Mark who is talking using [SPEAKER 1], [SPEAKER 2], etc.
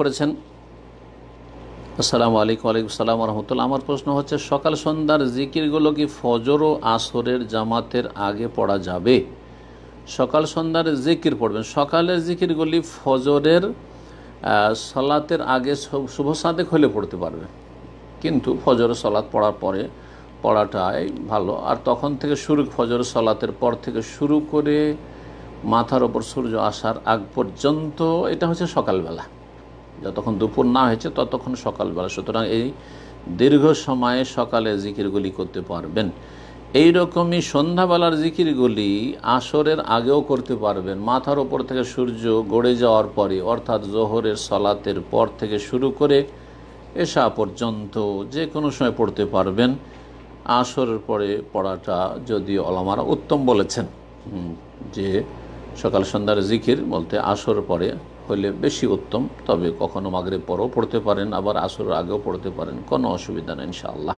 [SPEAKER 1] করেছেন আসসালামু আলাইকুম আলাইকুম সালাম রহমতুল্লাহ আমার প্রশ্ন হচ্ছে সকাল সন্ধ্যার জিকিরগুলো কি ফজর ও আসরের জামাতের আগে পড়া যাবে সকাল সন্ধ্যার জিকির পড়বেন সকালের জিকিরগুলি ফজরের সলাতের আগে শুভ সাদেক হলে পড়তে পারবে কিন্তু ফজর সলাত পড়ার পরে পড়াটাই ভালো আর তখন থেকে শুরু ফজর সলাতের পর থেকে শুরু করে মাথার ওপর সূর্য আসার আগ পর্যন্ত এটা হচ্ছে সকালবেলা যতক্ষণ দুপুর না হয়েছে ততক্ষণ সকালবেলা সুতরাং এই দীর্ঘ সময়ে সকালে জিকিরগুলি করতে পারবেন এই রকমই সন্ধ্যাবেলার জিকিরগুলি আসরের আগেও করতে পারবেন মাথার ওপর থেকে সূর্য গড়ে যাওয়ার পরে অর্থাৎ জোহরের সলাতের পর থেকে শুরু করে এসা পর্যন্ত যে কোনো সময় পড়তে পারবেন আসরের পরে পড়াটা যদি অলামারা উত্তম বলেছেন যে সকাল সন্ধ্যার জিকির বলতে আসর পরে হলে বেশি উত্তম তবে কখনো মাগরে পরও পড়তে পারেন আবার আসরের আগেও পড়তে পারেন কোনো অসুবিধা নেই ইনশাল্লাহ